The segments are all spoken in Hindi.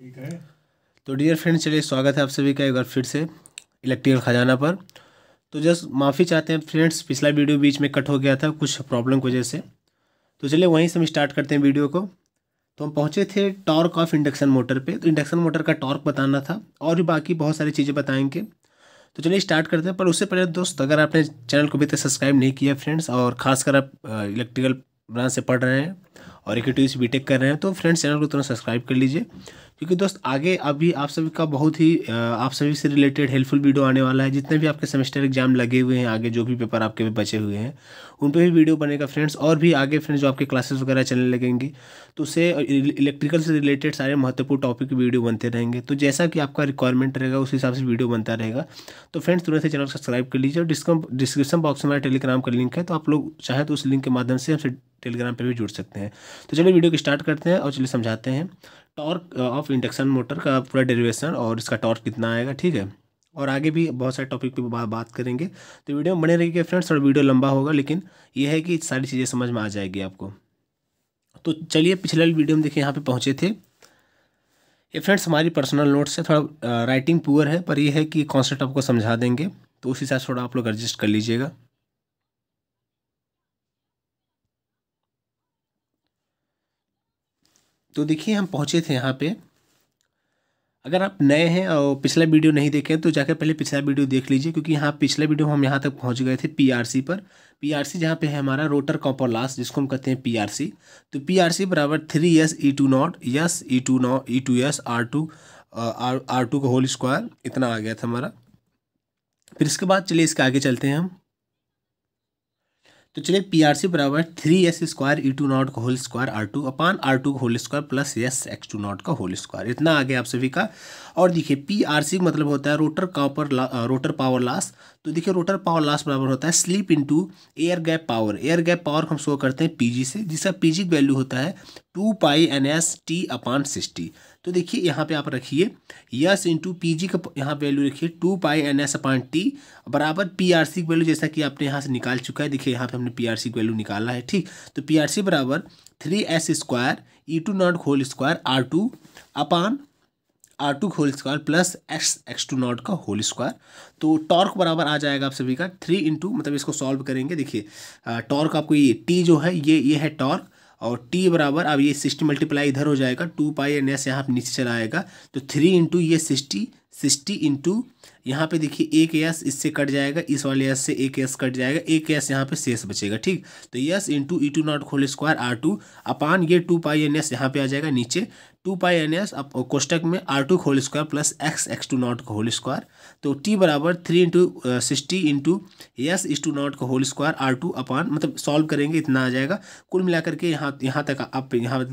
ठीक है तो डियर फ्रेंड चलिए स्वागत है आप सभी का एक बार फिर से इलेक्ट्रिकल ख़जाना पर तो जस्ट माफ़ी चाहते हैं फ्रेंड्स पिछला वीडियो बीच में कट हो गया था कुछ प्रॉब्लम की वजह से तो चलिए वहीं से हम स्टार्ट करते हैं वीडियो को तो हम पहुँचे थे टॉर्क ऑफ इंडक्शन मोटर पे तो इंडक्शन मोटर का टॉर्क बताना था और भी बाकी बहुत सारी चीज़ें बताएंगे तो चलिए स्टार्ट करते हैं पर उससे पहले दोस्त अगर आपने चैनल को अभी तक सब्सक्राइब नहीं किया फ्रेंड्स और खासकर आप इलेक्ट्रिकल ब्रांच से पढ़ रहे हैं और इक्विटिव से बी कर रहे हैं तो फ्रेंड्स चैनल को तुरंत सब्सक्राइब कर लीजिए क्योंकि दोस्त आगे अभी आप सभी का बहुत ही आप सभी से रिलेटेड हेल्पफुल वीडियो आने वाला है जितने भी आपके सेमेस्टर एग्जाम लगे हुए हैं आगे जो भी पेपर आपके भी बचे हुए हैं उन पर भी वीडियो बनेगा फ्रेंड्स और भी आगे फ्रेंड्स जो आपके क्लासेस वगैरह चलने लगेंगी तो उसे इलेक्ट्रिकल से रिलेटेड सारे महत्वपूर्ण टॉपिक वीडियो बनते रहेंगे तो जैसा कि आपका रिक्वायरमेंट रहेगा उस हिसाब से वीडियो बनता रहेगा तो फ्रेंड्स तुरंत ही चैनल सब्सक्राइब कर लीजिए और डिस्क्रिप्शन बॉक्स में टेलीग्राम का लिंक है तो आप लोग चाहे तो उस लिंक के माध्यम से हमसे टेलीग्राम पर भी जुड़ सकते हैं तो चलिए वीडियो को स्टार्ट करते हैं और चलिए समझाते हैं टॉर्क ऑफ इंडक्शन मोटर का पूरा डेरिवेशन और इसका टॉर्क कितना आएगा ठीक है और आगे भी बहुत सारे टॉपिक पे बा, बात करेंगे तो वीडियो में बने रहिएगा फ्रेंड्स और वीडियो लंबा होगा लेकिन ये है कि सारी चीज़ें समझ में आ जाएगी आपको तो चलिए पिछले वीडियो में देखिए यहाँ पे पहुँचे थे ये फ्रेंड्स हमारी पर्सनल नोट्स है थोड़ा राइटिंग पुअर है पर यह है कि कॉन्सेप्ट आपको समझा देंगे तो उस हिसाब से थोड़ा आप लोग एडजस्ट कर लीजिएगा तो देखिए हम पहुँचे थे यहाँ पे अगर आप नए हैं और पिछला वीडियो नहीं देखे तो जाकर पहले पिछला वीडियो देख लीजिए क्योंकि यहाँ पिछले वीडियो हम यहाँ तक पहुँच गए थे पीआरसी पर पीआरसी जहाँ पे है हमारा रोटर कॉपर लास जिसको हम कहते हैं पीआरसी तो पीआरसी बराबर three S E two nought S E two nought E two S R two R two का होल स्क्वायर इतना आ गया था हमारा फिर इसके बाद चलिए इसके आगे चलते हैं हम तो चलिए पी आर सी बराबर three S square E two nought का whole square R two upon R two का whole square plus S X two nought का होल स्क्वायर इतना आ गया आप सभी का और देखिए पी आर सी मतलब होता है rotor copper rotor power loss तो देखिए रोटर पावर लॉस बराबर होता है slip into air gap power air gap power को हम शो करते हैं पीजी से जिसका पीजी वैल्यू होता है two pi N S T upon sixty तो देखिए यहाँ पे आप रखिए यस इंटू पी जी का यहाँ वैल्यू रखिए two pi N S upon T बराबर पी आर सी वैल्यू जैसा कि आपने यहाँ से निकाल चुका है देखिए यहाँ पर हमने पी आर सी वैल्यू निकाला है ठीक तो पी आर सी बराबर three S square E two nought whole square R two upon R two whole square plus X X two nought का होल स्क्वायर तो टॉर्क बराबर आ जाएगा आप सभी का थ्री इंटू मतलब इसको सॉल्व करेंगे देखिए टॉर्क आपको ये टी जो है ये ये है टॉर्क और टी बराबर अब ये सिक्सटी मल्टीप्लाई इधर हो जाएगा टू पाई एन एस यहाँ नीचे चला आएगा तो थ्री इंटू ये सिक्सटी सिक्सटी इंटू यहाँ पे देखिए एक एस इससे कट जाएगा इस वाले एस से एक एस कट जाएगा एक एस यहाँ पे शेष बचेगा ठीक तो S into E two nought whole square R two upon ये टू पाई एन एस यहाँ पे आ जाएगा नीचे टू पाई एन एस कोष्टक में R two whole square plus X X two nought का होल स्क्वायर तो टी बराबर three into sixty into S इस टू नॉट का whole square R two upon मतलब सॉल्व करेंगे इतना आ जाएगा कुल मिलाकर के यहाँ यहाँ तक आप यहाँ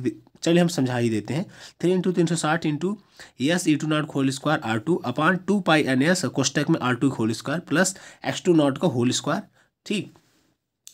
चलिए हम समझा ही देते हैं थ्री इंटू तीन सौ साठ into S E two nought whole square R two upon two pi N S कोष्टक में R two whole square plus X two nought का होल स्क्वायर ठीक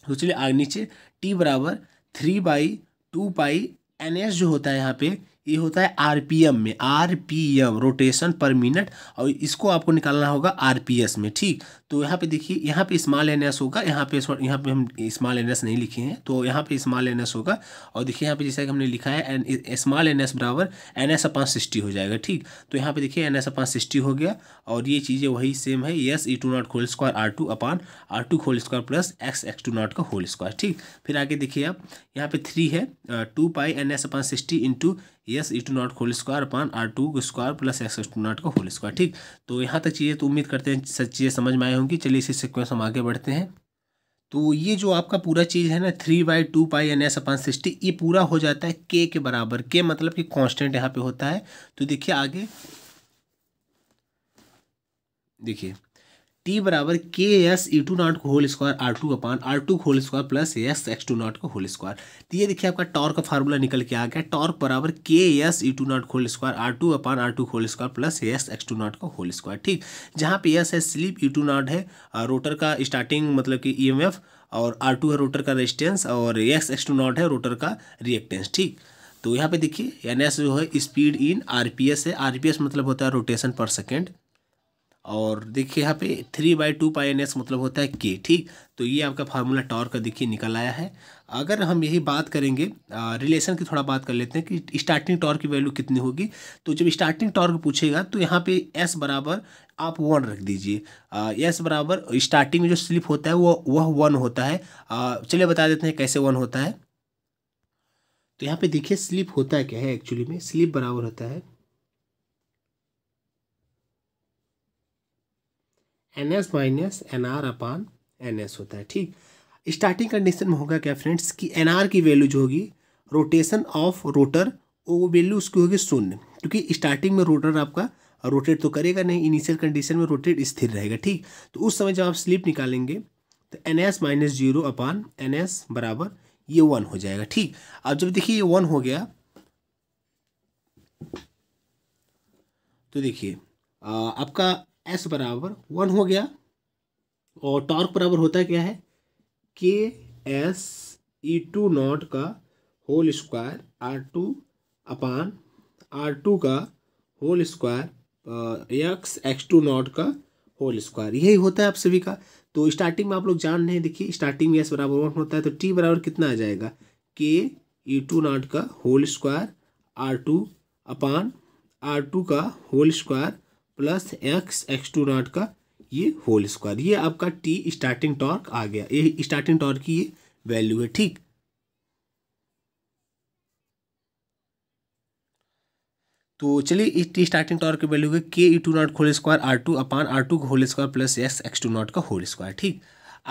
तो चलिए आगे नीचे टी बराबर three by two pi N S जो होता है यहाँ पे ये होता है आर पी एम में R P M rotation per minute और इसको आपको निकालना होगा आर पी एस में ठीक तो यहाँ पे देखिए यहाँ पे स्मॉल एन एस होगा यहाँ पे यहाँ पे हम स्मॉल एन एस नहीं लिखे हैं तो यहाँ पे स्मॉल एन एस होगा और देखिए यहाँ पे जैसा कि हमने लिखा है एन स्मॉल एन एस बराबर एन एस अपान सिक्सटी हो जाएगा ठीक तो यहाँ पे देखिए एन एस अपान सिक्सटी हो गया और ये चीज़ें वही सेम है S E two nought whole square R two upon R two whole square plus X X two nought का होल स्क्वायर ठीक फिर आगे देखिए आप यहाँ पे थ्री है two pi N S upon sixty into S E two nought whole square upon R two square plus X X two nought का होल स्क्वायर ठीक तो यहाँ तक चीज़ें तो उम्मीद करते हैं सच चीज़ें समझ में आए जाऊँगी चलिए इसी सिक्वेंस हम आगे बढ़ते हैं तो ये जो आपका पूरा चीज़ है ना three by two pi N S upon sixty ये पूरा हो जाता है के के बराबर के मतलब कि कांस्टेंट यहाँ पे होता है तो देखिए आगे देखिए टी बराबर K S E two nought को whole square R two upon R two whole square plus S X two nought का होल स्क्वायर तो ये देखिए आपका टॉर्क का फार्मूला निकल के आ गया टॉर्क बराबर K S E two nought whole square R two upon R two whole square plus S X two nought का होल स्क्वायर ठीक जहाँ पे एस e है स्लिप ई टू नॉट है रोटर का स्टार्टिंग मतलब कि ई एम एफ और आर टू है रोटर का रेजिस्टेंस और एस एक्स टू नॉट है रोटर का रिएक्टेंस ठीक तो यहाँ पे देखिए एन एस जो है speed in R P S है आर पी एस मतलब होता है रोटेशन पर सेकेंड और देखिए यहाँ पे three by two pi N S मतलब होता है के ठीक तो ये आपका फार्मूला टॉर का देखिए निकल आया है अगर हम यही बात करेंगे आ, रिलेशन की थोड़ा बात कर लेते हैं कि स्टार्टिंग टॉर की वैल्यू कितनी होगी तो जब स्टार्टिंग टॉर पूछेगा तो यहाँ पे एस बराबर आप वन रख दीजिए एस बराबर स्टार्टिंग में जो स्लिप होता है वो वह वन होता है चलिए बता देते हैं कैसे वन होता है तो यहाँ पर देखिए स्लिप होता है क्या है एक्चुअली में स्लिप बराबर होता है N S minus N R upon N S होता है ठीक स्टार्टिंग कंडीशन में होगा क्या फ्रेंड्स कि एन आर की वैल्यू जो होगी रोटेशन ऑफ रोटर वो वैल्यू उसकी होगी शून्य क्योंकि स्टार्टिंग में रोटर आपका रोटेट तो करेगा नहीं इनिशियल कंडीशन में रोटेट स्थिर रहेगा ठीक तो उस समय जब आप स्लिप निकालेंगे तो N S minus zero upon N S बराबर ये वन हो जाएगा ठीक अब जब देखिए ये वन हो गया तो देखिए आपका एस बराबर वन हो गया और टॉर्क बराबर होता क्या है K S E two nought का whole square R two upon R two का whole square X X two nought का होल स्क्वायर यही होता है आप सभी का तो स्टार्टिंग में आप लोग जान रहे हैं देखिए स्टार्टिंग में एस बराबर वन होता है तो टी बराबर कितना आ जाएगा के ई टू नॉट का whole square R two upon R two का whole square plus X X two nought का ये होल स्क्वायर ये आपका टी स्टार्टिंग टॉर्क आ गया ये स्टार्टिंग टॉर्क की ये वैल्यू है ठीक तो चलिए इस टी स्टार्टिंग टॉर्क की वैल्यू है K E two nought whole square R two upon R two का whole square plus X X two nought का होल स्क्वायर ठीक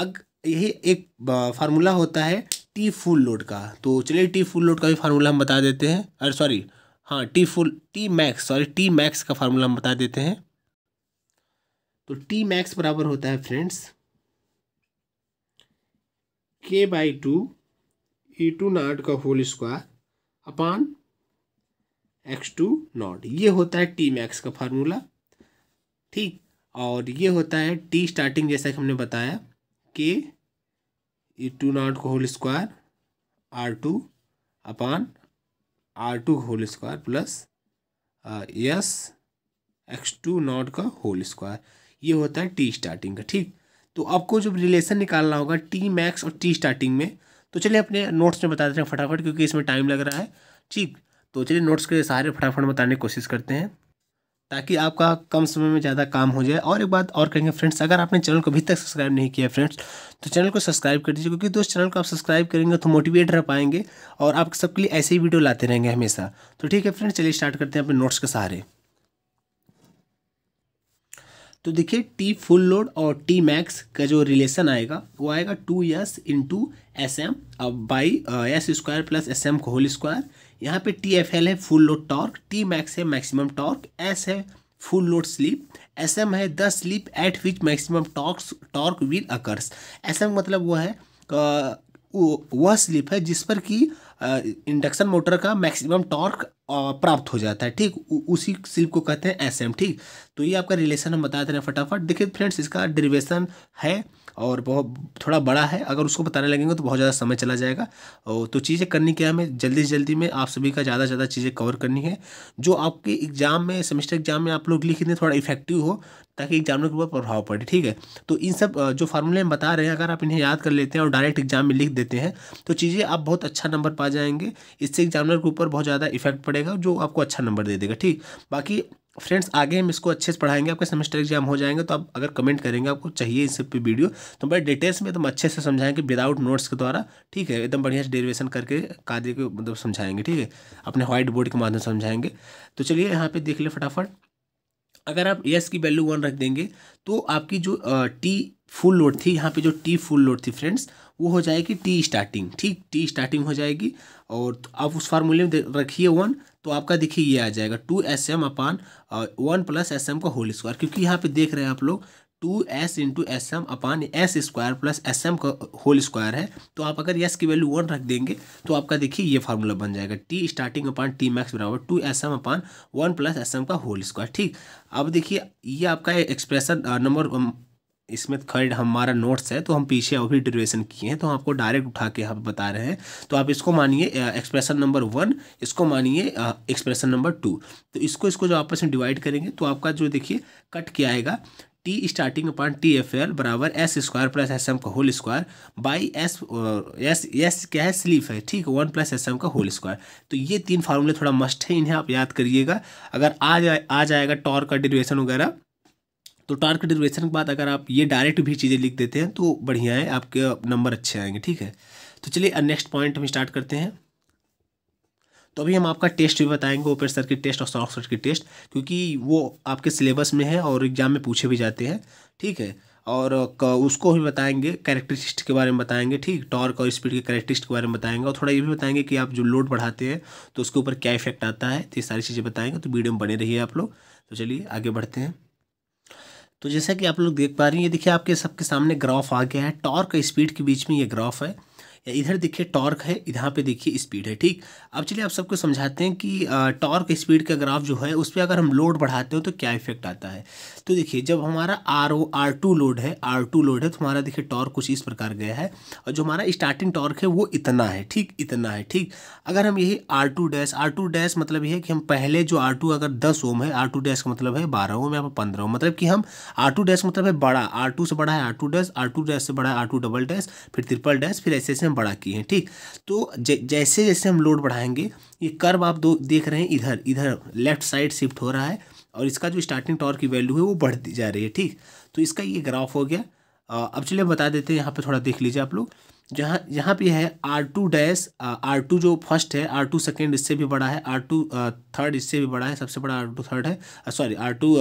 अब यही एक फार्मूला होता है टी फुल लोड का तो चलिए टी फुल लोड का भी फार्मूला हम बता देते हैं अरे सॉरी हाँ T full T max sorry T max का फार्मूला हम बता देते हैं तो टी मैक्स बराबर होता है friends K by two E two nought का whole square upon X two nought ये होता है टी मैक्स का फार्मूला ठीक और ये होता है टी स्टार्टिंग जैसा कि हमने बताया के ई टू नॉट का whole square R two upon R two whole square plus S X two nought का होल स्क्वायर ये होता है टी स्टार्टिंग का ठीक तो आपको जब रिलेशन निकालना होगा टी मैक्स और टी स्टार्टिंग में तो चलिए अपने नोट्स में बता देते हैं फटाफट क्योंकि इसमें टाइम लग रहा है ठीक तो चलिए नोट्स के सारे फटाफट बताने की कोशिश करते हैं ताकि आपका कम समय में ज़्यादा काम हो जाए और एक बात और कहेंगे फ्रेंड्स अगर आपने चैनल को अभी तक सब्सक्राइब नहीं किया फ्रेंड्स तो चैनल को सब्सक्राइब कर दीजिए क्योंकि दोस्त चैनल को आप सब्सक्राइब करेंगे तो मोटिवेट रह पाएंगे और आप सबके लिए ऐसे ही वीडियो लाते रहेंगे हमेशा तो ठीक है फ्रेंड्स चलिए स्टार्ट करते हैं अपने नोट्स के सहारे तो देखिए टी फुल लोड और टी मैक्स का जो रिलेशन आएगा वो आएगा two S in two S M by S square plus S M को होल स्क्वायर यहाँ पे टी एफ एल है full load torque T max है मैक्सिमम टॉर्क एस है full load slip S M है the slip at which maximum torque torque will occurs S M मतलब वो है वह स्लिप है जिस पर कि इंडक्शन मोटर का मैक्सिमम टॉर्क प्राप्त हो जाता है ठीक उसी स्लिप को कहते हैं एस एम ठीक तो ये आपका रिलेशन हम बता दे रहे हैं फटाफट देखिए फ्रेंड्स इसका डेरिवेशन है और बहुत थोड़ा बड़ा है अगर उसको बताने लगेंगे तो बहुत ज़्यादा समय चला जाएगा और तो चीज़ें करनी क्या हमें जल्दी से जल्दी में आप सभी का ज़्यादा से ज़्यादा चीज़ें कवर करनी है जो आपके एग्ज़ाम में सेमेस्टर एग्ज़ाम में आप लोग लिख दें थोड़ा इफेक्टिव हो ताकि एग्जाम के ऊपर प्रभाव पड़े ठीक है तो इन सब जो फार्मूले हम बता रहे हैं अगर आप इन्हें याद कर लेते हैं और डायरेक्ट एग्जाम में लिख देते हैं तो चीज़ें आप बहुत अच्छा नंबर पा जाएंगे इससे एग्जामिनर के ऊपर बहुत ज़्यादा इफेक्ट पड़ेगा जो आपको अच्छा नंबर दे देगा ठीक बाकी फ्रेंड्स आगे हम इसको अच्छे से पढ़ाएंगे आपके सेमेस्टर एग्जाम हो जाएंगे तो आप अगर कमेंट करेंगे आपको चाहिए इस सब पे वीडियो तो बड़े डिटेल्स में तो अच्छे से समझाएंगे विदाउट नोट्स के द्वारा ठीक है एकदम बढ़िया से डेरिवेशन करके कार्य को मतलब समझाएंगे ठीक है अपने व्हाइट बोर्ड के माध्यम से समझाएंगे तो चलिए यहाँ पर देख लें फटाफट अगर आप यस की वैल्यू वन रख देंगे तो आपकी जो टी फुल लोड थी यहाँ पर जो टी फुल लोड थी फ्रेंड्स वो हो जाएगी टी स्टार्टिंग ठीक टी स्टार्टिंग हो जाएगी और आप उस फार्मूले में रखिए वन तो आपका देखिए ये आ जाएगा two S M upon one plus S M का होल स्क्वायर क्योंकि यहाँ पे देख रहे हैं आप लोग two S into S M upon S square plus S M का होल स्क्वायर है तो आप अगर एस की वैल्यू वन रख देंगे तो आपका देखिए ये फार्मूला बन जाएगा T starting upon T max बराबर two S M upon one plus S M का होल स्क्वायर ठीक अब देखिए ये आपका एक्सप्रेशन नंबर इसमें थर्ड हमारा नोट्स है तो हम पीछे अभी डिवेशन किए हैं तो हम आपको डायरेक्ट उठा के यहाँ बता रहे हैं तो आप इसको मानिए एक्सप्रेशन नंबर वन इसको मानिए एक्सप्रेशन नंबर टू तो इसको इसको जो आपस में डिवाइड करेंगे तो आपका जो देखिए कट क्या आएगा T starting upon T F L बराबर S square plus S M का whole square by S S S क्या है स्लीफ है ठीक है वन प्लस एस एम का होल स्क्वायर तो ये तीन फार्मूले थोड़ा मस्ट है इन्हें आप याद करिएगा अगर आ जाए आ जाएगा टॉर का डिवेशन वगैरह तो टारगेट ड्यूरेशन के बाद अगर आप ये डायरेक्ट भी चीज़ें लिख देते हैं तो बढ़िया है आपके नंबर अच्छे आएंगे ठीक है तो चलिए नेक्स्ट पॉइंट हम स्टार्ट करते हैं तो अभी हम आपका टेस्ट भी बताएंगे ओपन सर्किट टेस्ट और शॉर्ट सर्किट टेस्ट क्योंकि वो आपके सिलेबस में है और एग्जाम में पूछे भी जाते हैं ठीक है और उसको भी बताएंगे कैरेक्टरिस्टिक के बारे में बताएंगे ठीक टॉर्क और स्पीड के कैरेक्टरिस्टिक के बारे में बताएंगे और थोड़ा ये भी बताएंगे कि आप जो लोड बढ़ाते हैं तो उसके ऊपर क्या इफेक्ट आता है तो ये सारी चीज़ें बताएंगे तो वीडियो में बने रहिए आप लोग तो चलिए आगे बढ़ते हैं तो जैसा कि आप लोग देख पा रहे हैं ये देखिए आपके सबके सामने ग्राफ आ गया है टॉर्क स्पीड के बीच में ये ग्राफ है या इधर देखिए टॉर्क है इधर पे देखिए स्पीड है ठीक अब चलिए आप सबको समझाते हैं कि टॉर्क स्पीड का ग्राफ जो है उस पर अगर हम लोड बढ़ाते हो तो क्या इफेक्ट आता है तो देखिए जब हमारा R O R two load है आर टू लोड है तो हमारा देखिए टॉर्क कुछ इस प्रकार गया है और जो हमारा स्टार्टिंग टॉर्क है वो इतना है ठीक इतना है ठीक अगर हम यही R two dash R two dash मतलब ये है कि हम पहले जो आर टू अगर दस ओम है आर टू डैश का मतलब है बारह ओम या पंद्रह ओम मतलब कि हम आर टू डैश मतलब है बड़ा आर टू से बड़ा है R two dash R two dash से बड़ा है आर टू डबल डैश फिर ट्रिपल डैश फिर ऐसे ऐसे हम बड़ा किए हैं ठीक तो जैसे जैसे हम लोड बढ़ाएंगे ये कर्व आप दो देख रहे हैं इधर इधर लेफ्ट साइड शिफ्ट हो रहा है और इसका जो स्टार्टिंग टॉर्क की वैल्यू है वो बढ़ती जा रही है ठीक तो इसका ये ग्राफ हो गया अब चलिए बता देते हैं यहाँ पर थोड़ा देख लीजिए आप लोग जहाँ यहाँ पे है R two dash R two जो फर्स्ट है आर टू सेकेंड इससे भी बड़ा है आर टू थर्ड इससे भी बड़ा है सबसे बड़ा आर टू थर्ड है सॉरी आर टू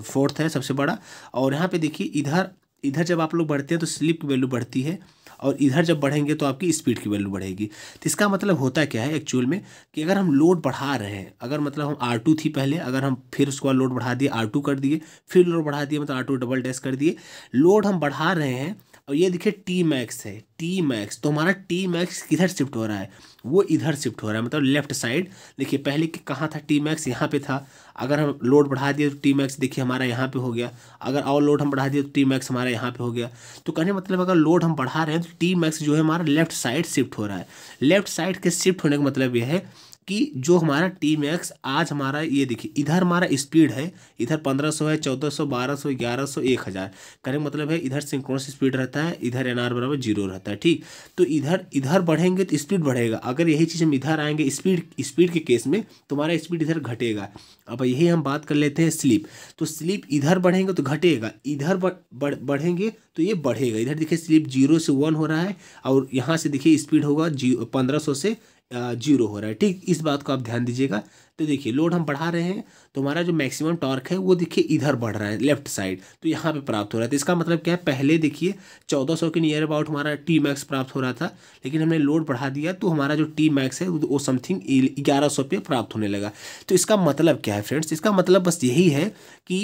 फोर्थ है सबसे बड़ा और यहाँ पे देखिए इधर इधर जब आप लोग बढ़ते हैं तो स्लिप की वैल्यू बढ़ती है और इधर जब बढ़ेंगे तो आपकी स्पीड की वैल्यू बढ़ेगी तो इसका मतलब होता क्या है एक्चुअल में कि अगर हम लोड बढ़ा रहे हैं अगर मतलब हम आर थी पहले अगर हम फिर उसके बाद लोड बढ़ा दिए आर कर दिए फिर लोड बढ़ा दिए मतलब आर डबल डेस्क कर दिए लोड हम बढ़ा रहे हैं और ये देखिए टी मैक्स है टी मैक्स तो हमारा टी मैक्स किधर शिफ्ट हो रहा है वो इधर शिफ्ट हो रहा है मतलब लेफ्ट साइड देखिए पहले कि कहाँ था टी मैक्स यहाँ पे था अगर हम लोड बढ़ा दिए तो टी मैक्स देखिए हमारा यहाँ पे हो गया अगर और लोड हम बढ़ा दिए तो टी मैक्स हमारा यहाँ पे हो गया तो कहने मतलब अगर लोड हम बढ़ा रहे हैं तो टी मैक्स जो है हमारा लेफ्ट साइड शिफ्ट हो रहा है लेफ्ट साइड के शिफ्ट होने का मतलब यह है कि जो हमारा टी मैक्स आज हमारा ये देखिए इधर हमारा स्पीड है इधर पंद्रह सौ है चौदह सौ बारह सौ ग्यारह सौ एक हज़ार करें मतलब है इधर सिंक्रोनस स्पीड रहता है इधर एन आर बराबर जीरो रहता है ठीक तो इधर इधर बढ़ेंगे तो स्पीड बढ़ेगा अगर यही चीज़ हम इधर आएंगे स्पीड स्पीड के केस में तो हमारा स्पीड इधर घटेगा अब यही हम बात कर लेते हैं स्लिप तो स्लिप इधर बढ़ेंगे तो घटेगा इधर बढ़ेंगे तो ये बढ़ेगा इधर देखिए स्लिप जीरो से वन हो रहा है और यहाँ से देखिए स्पीड होगा जी पंद्रह सौ से जीरो हो रहा है ठीक इस बात को आप ध्यान दीजिएगा तो देखिए लोड हम बढ़ा रहे हैं तो हमारा जो मैक्सिमम टॉर्क है वो देखिए इधर बढ़ रहा है लेफ्ट साइड तो यहाँ पे प्राप्त हो रहा है तो इसका मतलब क्या है पहले देखिए 1400 के नियर अबाउट हमारा टी मैक्स प्राप्त हो रहा था लेकिन हमने लोड बढ़ा दिया तो हमारा जो टी मैक्स है वो समथिंग ग्यारह पे प्राप्त होने लगा तो इसका मतलब क्या है फ्रेंड्स इसका मतलब बस यही है कि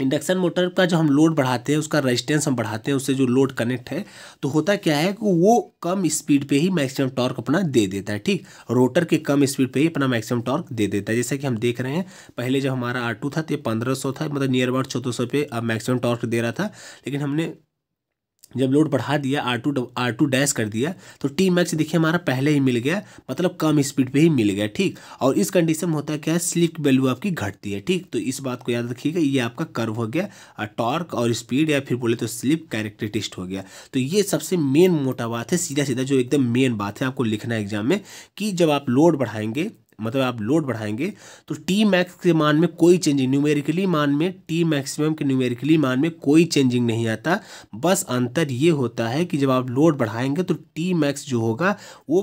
इंडक्शन मोटर का जो हम लोड बढ़ाते हैं उसका रेजिस्टेंस हम बढ़ाते हैं उससे जो लोड कनेक्ट है तो होता क्या है कि वो कम स्पीड पे ही मैक्सिमम टॉर्क अपना दे देता है ठीक रोटर के कम स्पीड पे ही अपना मैक्सिमम टॉर्क दे देता है जैसे कि हम देख रहे हैं पहले जब हमारा आर था तो ये पंद्रह था मतलब नियर अबाउट चौदह पे मैक्सिमम टॉर्क दे रहा था लेकिन हमने जब लोड बढ़ा दिया R two R two dash कर दिया तो टी मैक्स देखिए हमारा पहले ही मिल गया मतलब कम स्पीड पे ही मिल गया ठीक और इस कंडीशन में होता क्या है स्लिप वैल्यू आपकी घटती है ठीक तो इस बात को याद रखिएगा ये आपका कर्व हो गया टॉर्क और स्पीड या फिर बोले तो स्लिप कैरेक्टर टेस्ट हो गया तो ये सबसे मेन मोटा बात है सीधा सीधा जो एकदम मेन बात है आपको लिखना है एग्जाम में कि जब आप लोड बढ़ाएंगे मतलब आप लोड बढ़ाएंगे तो टी मैक्स के मान में कोई चेंजिंग न्यूमेरिकली मान में टी मैक्सिमम के न्यूमेरिकली मान में कोई चेंजिंग नहीं आता बस अंतर ये होता है कि जब आप लोड बढ़ाएंगे तो टी मैक्स जो होगा वो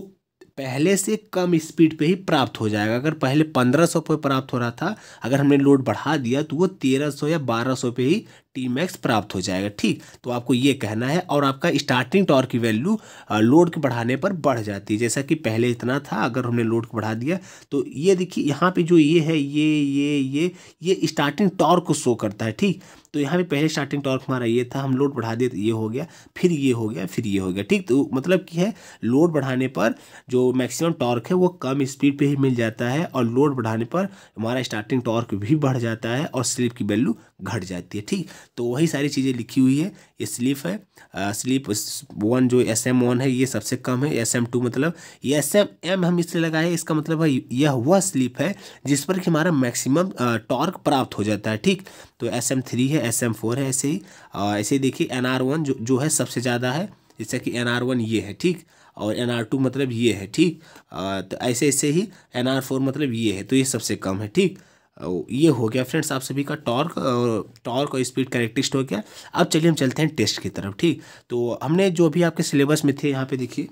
पहले से कम स्पीड पे ही प्राप्त हो जाएगा अगर पहले 1500 पे प्राप्त हो रहा था अगर हमने लोड बढ़ा दिया तो वो 1300 या 1200 पे ही टी मैक्स प्राप्त हो जाएगा ठीक तो आपको ये कहना है और आपका स्टार्टिंग टॉर्क की वैल्यू लोड के बढ़ाने पर बढ़ जाती है जैसा कि पहले इतना था अगर हमने लोड को बढ़ा दिया तो ये देखिए यहाँ पे जो ये है ये ये ये ये स्टार्टिंग टॉर्क को शो करता है ठीक तो यहाँ पे पहले स्टार्टिंग टॉर्क हमारा ये था हम लोड बढ़ा दिए तो ये हो गया फिर ये हो गया फिर ये हो गया ठीक तो मतलब कि है लोड बढ़ाने पर जो मैक्सिमम टॉर्क है वो कम स्पीड पे ही मिल जाता है और लोड बढ़ाने पर हमारा स्टार्टिंग टॉर्क भी बढ़ जाता है और स्लिप की वैल्यू घट जाती है ठीक तो वही सारी चीज़ें लिखी हुई है ये स्लीप है स्लिप स्लीप वन जो एस एम वन है ये सबसे कम है एस एम टू मतलब ये एस एम एम हम इसलिए लगाए इसका मतलब है यह वह स्लीप है जिस पर कि हमारा मैक्सिमम टॉर्क प्राप्त हो जाता है ठीक तो एस एम थ्री है एस एम फोर है ऐसे ही ऐसे ही देखिए एन आर वन जो जो है सबसे ज़्यादा है जैसे कि एन आर वन ये है ठीक और एन आर टू मतलब ये है ठीक तो ऐसे ऐसे ही एन आर फोर मतलब ये है तो ये सबसे कम है ठीक ये हो गया फ्रेंड्स आप सभी का टॉर्क टॉर्क और स्पीड करेक्टिस्ट हो गया अब चलिए हम चलते हैं टेस्ट की तरफ ठीक तो हमने जो भी आपके सिलेबस में थे यहाँ पे देखिए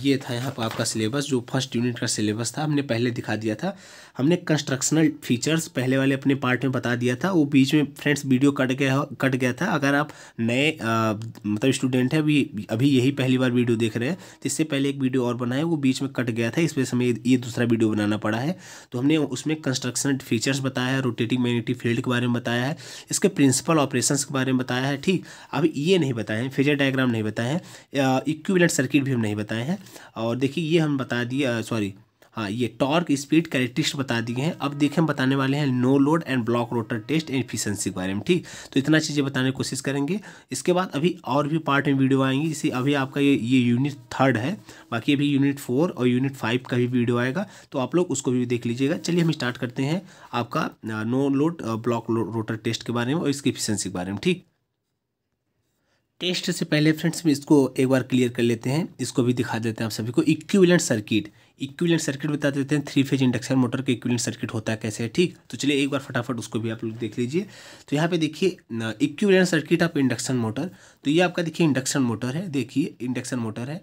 ये था यहाँ पर आपका सिलेबस जो फर्स्ट यूनिट का सिलेबस था हमने पहले दिखा दिया था हमने कंस्ट्रक्शनल फीचर्स पहले वाले अपने पार्ट में बता दिया था वो बीच में फ्रेंड्स वीडियो कट गया कट गया था अगर आप नए मतलब स्टूडेंट हैं अभी अभी यही पहली बार वीडियो देख रहे हैं तो इससे पहले एक वीडियो और बनाए वो बीच में कट गया था इस वजह से हमें ये दूसरा वीडियो बनाना पड़ा है तो हमने उसमें कंस्ट्रक्शनल फीचर्स बताया है रोटेटिंग मैग्नेटिक फील्ड के बारे में बताया है इसके प्रिंसिपल ऑपरेशन के बारे में बताया है ठीक अब ये नहीं बताए हैं फेजर डायग्राम नहीं बताए हैं इक्विलेंट सर्किट भी हम नहीं बताए हैं और देखिए ये हम बता दिए सॉरी हाँ ये टॉर्क स्पीड कैरेक्टरिस्ट बता दिए हैं अब देखें बताने वाले हैं no load and block rotor test and efficiency के बारे में ठीक तो इतना चीज़ें बताने की कोशिश करेंगे इसके बाद अभी और भी पार्ट में वीडियो आएंगी इसी अभी आपका ये ये यूनिट थर्ड है बाकी अभी यूनिट फोर और यूनिट फाइव का भी वीडियो आएगा तो आप लोग उसको भी देख लीजिएगा चलिए हम स्टार्ट करते हैं आपका no load block rotor test के बारे में और इसकी इफिशंसी के बारे में ठीक टेस्ट से पहले फ्रेंड्स में इसको एक बार क्लियर कर लेते हैं इसको भी दिखा देते हैं आप सभी को इक्विवेलेंट सर्किट इक्विवेलेंट सर्किट बता देते हैं थ्री फेज इंडक्शन मोटर का इक्विवेलेंट सर्किट होता है कैसे है ठीक तो चलिए एक बार फटाफट उसको भी आप लोग देख लीजिए तो यहाँ पे देखिए equivalent circuit of induction motor तो ये आपका देखिए इंडक्शन मोटर है देखिए इंडक्शन मोटर है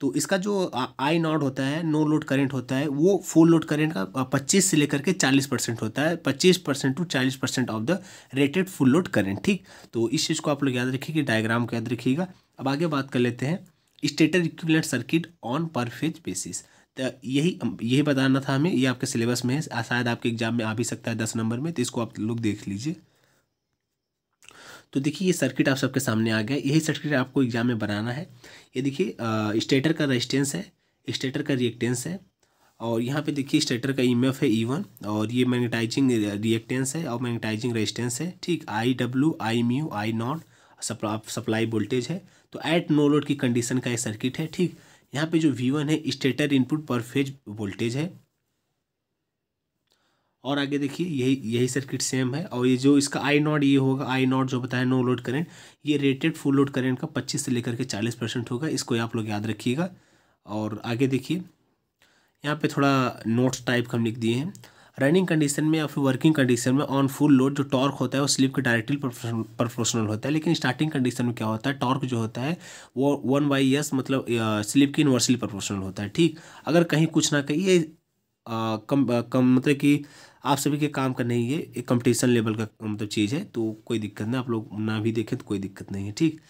तो इसका जो आई नॉट होता है नो लोड करंट होता है वो फुल लोड करंट का 25 से लेकर के 40 परसेंट होता है 25 percent to 40 percent of the rated full load current ठीक तो इस चीज़ को आप लोग याद रखिए कि डायग्राम को याद रखिएगा अब आगे बात कर लेते हैं stator equipment circuit on per phase basis तो यही यही बताना था हमें ये आपके सिलेबस में है शायद आपके एग्जाम में आ भी सकता है दस नंबर में तो इसको आप लोग देख लीजिए तो देखिए ये सर्किट आप सबके सामने आ गया यही सर्किट आपको एग्जाम में बनाना है ये देखिए स्टेटर का रजिस्टेंस है स्टेटर का रिएक्टेंस है और यहाँ पे देखिए स्टेटर का ई e है ई e वन और ये मैग्नेटाइजिंग रिएक्टेंस है और मैग्नेटाइजिंग रेजिस्टेंस है ठीक I W I mu I naught supply voltage है तो एट नो लोड की कंडीशन का ये सर्किट है ठीक यहाँ पे जो वी वन है stator input per phase voltage है और आगे देखिए यही यही सर्किट सेम है और ये जो इसका आई नॉट ये होगा आई नॉट जो बताया नो लोड करेंट ये रेटेड फुल लोड करेंट का पच्चीस से लेकर के चालीस परसेंट होगा इसको आप लोग याद रखिएगा और आगे देखिए यहाँ पे थोड़ा नोट्स टाइप का हम लिख दिए हैं रनिंग कंडीशन में या फिर वर्किंग कंडीशन में ऑन फुल लोड जो टॉर्क होता है वो स्लिप के डायरेक्टली प्रोपोर्शनल होता है लेकिन स्टार्टिंग कंडीशन में क्या होता है टॉर्क जो होता है वो वन बाई एस मतलब स्लिप की इन्वर्सली प्रोपोर्शनल होता है ठीक अगर कहीं कुछ ना कहीं ये आ, कम आ, कम मतलब कि आप सभी के काम करने ये एक कंपटीशन लेवल का मतलब चीज़ है तो कोई दिक्कत नहीं आप लोग ना भी देखें तो कोई दिक्कत नहीं है ठीक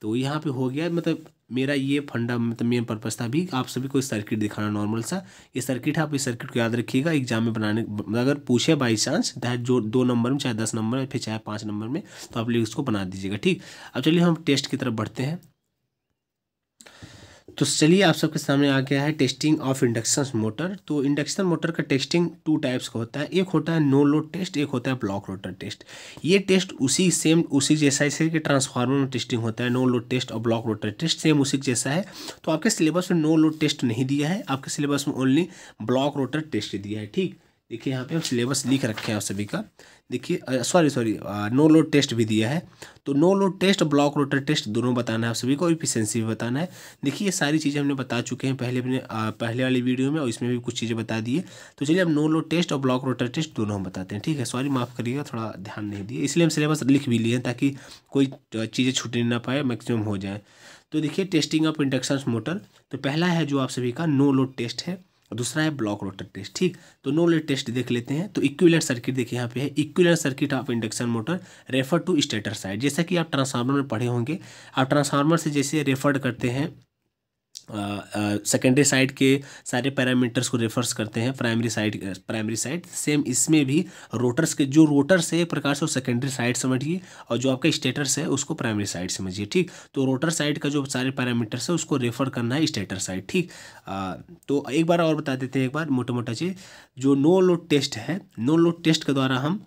तो यहाँ पे हो गया मतलब मेरा ये फंडा मतलब मेन पर्पज़ था भी आप सभी को सर्किट दिखाना नॉर्मल सा ये सर्किट है आप इस सर्किट को याद रखिएगा एग्जाम में बनाने अगर पूछे बाई चांस चाहे जो दो नंबर में चाहे दस नंबर में फिर चाहे पाँच नंबर में तो आप लोग इसको बना दीजिएगा ठीक अब चलिए हम टेस्ट की तरफ बढ़ते हैं तो चलिए आप सबके सामने आ गया है टेस्टिंग ऑफ इंडक्शन मोटर तो इंडक्शन मोटर का टेस्टिंग टू टाइप्स का होता है एक होता है नो लोड टेस्ट एक होता है ब्लॉक रोटर टेस्ट ये टेस्ट उसी सेम उसी जैसा इसे कि ट्रांसफार्मर में टेस्टिंग होता है नो लोड टेस्ट और ब्लॉक रोटर टेस्ट सेम उसी जैसा है तो आपके सिलेबस में नो लोड टेस्ट नहीं दिया है आपके सिलेबस में ओनली ब्लॉक रोटर टेस्ट दिया है ठीक देखिए यहाँ पे हम सिलेबस लिख रखे हैं आप सभी का देखिए sorry sorry no load test भी दिया है तो no load test block rotor test दोनों बताना है आप सभी को इफिशेंसी भी बताना है देखिए ये सारी चीज़ें हमने बता चुके हैं पहले अपने पहले वाली वीडियो में और इसमें भी कुछ चीज़ें बता दिए तो चलिए अब नो लोड टेस्ट और ब्लॉक रोटर टेस्ट दोनों हम बताते हैं ठीक है सॉरी माफ़ करिएगा थोड़ा ध्यान नहीं दिए इसलिए हम सिलेबस लिख भी लिए हैं ताकि कोई चीज़ें छूटने ना पाए मैक्सिमम हो जाए तो देखिए टेस्टिंग ऑफ इंडक्शन मोटर तो पहला है जो आप सभी का नो लोड टेस्ट है और दूसरा है ब्लॉक रोटर टेस्ट ठीक तो नो लेट टेस्ट देख लेते हैं तो इक्विलेंट सर्किट देखिए यहाँ पे है equivalent circuit of induction motor refer to stator side जैसा कि आप ट्रांसफार्मर में पढ़े होंगे आप ट्रांसफार्मर से जैसे रेफर करते हैं सेकेंडरी साइड के सारे पैरामीटर्स को रेफर्स करते हैं primary side primary side same इसमें भी रोटर्स के जो रोटर्स है प्रकार से वो सेकेंडरी साइड समझिए और जो आपका स्टेटर्स है उसको प्राइमरी साइड समझिए ठीक तो रोटर साइड का जो सारे पैरामीटर्स है उसको रेफर करना है स्टेटर साइड ठीक तो एक बार और बता देते हैं एक बार मोटा मोटा चीज़ जो नो लोड टेस्ट है नो लोड टेस्ट के द्वारा हम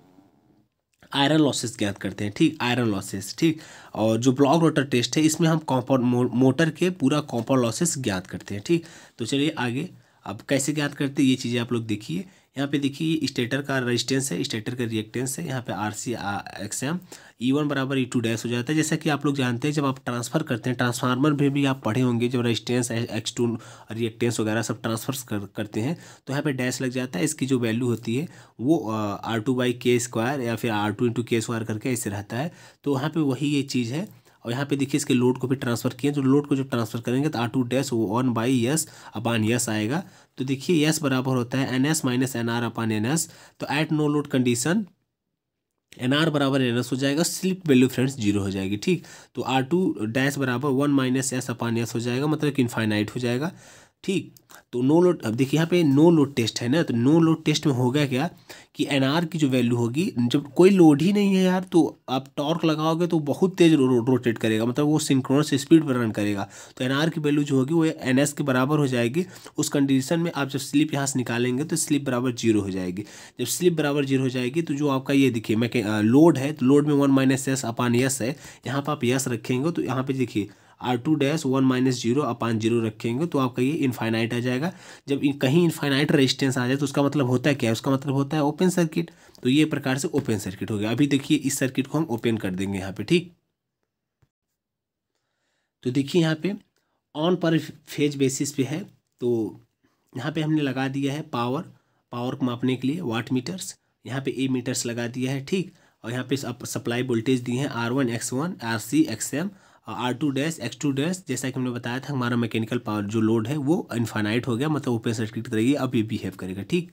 आयरन लॉसेस ज्ञात करते हैं ठीक आयरन लॉसेस ठीक और जो ब्लॉक रोटर टेस्ट है इसमें हम कॉपर मो, मोटर के पूरा कॉपर लॉसेस ज्ञात करते हैं ठीक तो चलिए आगे अब कैसे ज्ञात करते हैं ये चीज़ें आप लोग देखिए यहाँ पे देखिए स्टेटर का रजिस्टेंस है स्टेटर का रिएक्टेंस है यहाँ पे R C X M E e one बराबर ई टू डैश हो जाता है जैसा कि आप लोग जानते हैं जब आप ट्रांसफर करते हैं ट्रांसफार्मर में भी आप पढ़े होंगे जब रजिस्टेंस एक्स टू रिएक्टेंस वगैरह सब ट्रांसफर कर, करते हैं तो यहाँ पर डैश लग जाता है इसकी जो वैल्यू होती है वो R two by K square या फिर R two into K square करके ऐसे रहता है तो वहाँ पर वही ये चीज़ है और यहाँ पे देखिए इसके लोड को भी ट्रांसफर किए जो लोड को जब ट्रांसफर करेंगे तो आर टू डैश वो on by S upon S आएगा तो देखिए यस बराबर होता है N S minus N R upon N S तो at no load condition N R बराबर एन एस हो जाएगा स्लिप वैल्यू फ्रेंड्स जीरो हो जाएगी ठीक तो आर टू डैश बराबर one minus S upon S हो जाएगा मतलब कि इनफाइनाइट हो जाएगा ठीक तो नो लोड अब देखिए यहाँ पे नो लोड टेस्ट है ना तो नो लोड टेस्ट में होगा क्या कि एन की जो वैल्यू होगी जब कोई लोड ही नहीं है यार तो आप टॉर्क लगाओगे तो बहुत तेज रो, रो, रोटेट करेगा मतलब वो सिंक्रोनस स्पीड पर रन करेगा तो एन की वैल्यू जो होगी वो एन के बराबर हो जाएगी उस कंडीशन में आप जब स्लिप यहाँ से निकालेंगे तो स्लिप बराबर जीरो हो जाएगी जब स्लिप बराबर जीरो हो जाएगी तो जो आपका ये देखिए मैं लोड है तो लोड में one minus S upon S है यहाँ पर आप यस रखेंगे तो यहाँ पर देखिए R two dash one minus zero upon zero रखेंगे तो आपका ये इनफाइनाइट आ जाएगा जब कहीं इनफाइनाइट रेजिस्टेंस आ जाए तो उसका मतलब होता है क्या उसका मतलब होता है ओपन सर्किट तो ये प्रकार से ओपन सर्किट हो गया अभी देखिए इस सर्किट को हम ओपन कर देंगे यहाँ पे ठीक तो देखिए यहाँ पे ऑन पर फेज बेसिस पे है तो यहाँ पे हमने लगा दिया है पावर पावर को मापने के लिए वाट मीटर्स यहाँ पे ए मीटर्स लगा दिया है ठीक और यहाँ पे सप्लाई वोल्टेज दिए हैं R one X one R C X M R two dash X two dash जैसा कि हमने बताया था हमारा मैकेनिकल पावर जो लोड है वो इन्फानाइट हो गया मतलब ओपन सर्किट रहिए अब ये बिहेव करेगा ठीक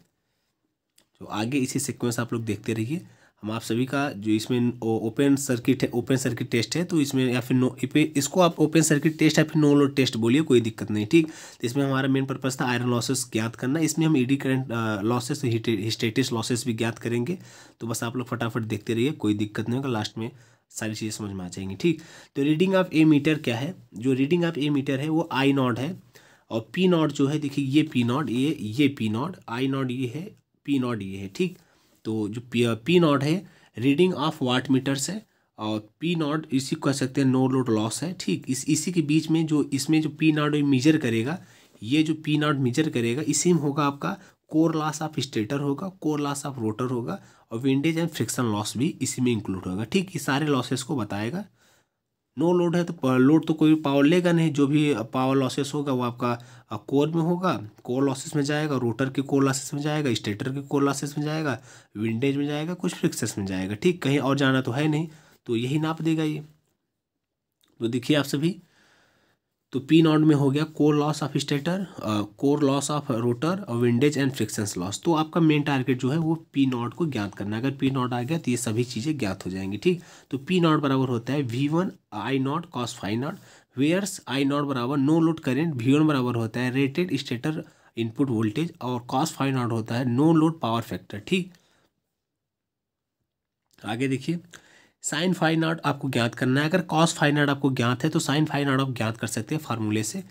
तो आगे इसी सिक्वेंस आप लोग देखते रहिए हम आप सभी का जो इसमें ओपन सर्किट है ओपन सर्किट टेस्ट है तो इसमें या फिर नो इसको आप ओपन सर्किट टेस्ट या फिर नो लोड टेस्ट बोलिए कोई दिक्कत नहीं ठीक तो इसमें हमारा मेन पर्पज था आयरन लॉसेस ज्ञात करना इसमें हम eddy current losses hysteresis losses भी ज्ञात करेंगे तो बस आप लोग फटाफट देखते रहिए कोई दिक्कत नहीं होगा लास्ट में सारी चीज़ें समझ में आ जाएंगी ठीक तो रीडिंग ऑफ ए मीटर क्या है जो रीडिंग ऑफ ए मीटर है वो आई नॉट है और पी नॉट जो है देखिए ये पी नॉट ये ये पी नॉट आई नॉट ये है पी नॉट ये है ठीक तो जो पी नॉट है रीडिंग ऑफ वाट मीटर से और पी नॉट इसी कह सकते हैं नो लोड लॉस है ठीक इस इसी के बीच में जो इसमें जो पी नॉट मेजर करेगा ये जो पी नॉट मेजर करेगा इसी में होगा आपका कोर लॉस ऑफ स्टेटर होगा कोर लॉस ऑफ रोटर होगा और विंडेज एंड फ्रिक्शन लॉस भी इसी में इंक्लूड होगा ठीक ये सारे लॉसेस को बताएगा नो लोड है तो लोड तो कोई पावर लेगा नहीं जो भी पावर लॉसेस होगा वो आपका कोर में होगा कोर लॉसेस में जाएगा रोटर के कोर लॉसेस में जाएगा स्टेटर के कोर लॉसेस में जाएगा विंडेज में जाएगा कुछ फ्रिक्सेस में जाएगा ठीक कहीं और जाना तो है नहीं तो यही नाप देगा ये तो देखिए आप सभी तो पी नॉट में हो गया core loss of stator core loss of rotor और विंडेज एंड फ्रिक्शंस लॉस तो आपका मेन टारगेट जो है वो पी नॉट को ज्ञात करना है अगर पी नॉट आ गया तो ये सभी चीज़ें ज्ञात हो जाएंगी ठीक तो पी नॉट बराबर होता है V one I naught cos phi naught whereas I naught बराबर no load current V one बराबर होता है रेटेड स्टेटर इनपुट वोल्टेज और कॉस फाइव नॉट होता है नो लोड पावर फैक्टर ठीक आगे देखिए साइन फाइन आउट आपको ज्ञात करना है अगर कॉस फाइन आउट आपको ज्ञात है तो साइन फाइन आउट आप ज्ञात कर सकते हैं फार्मूले से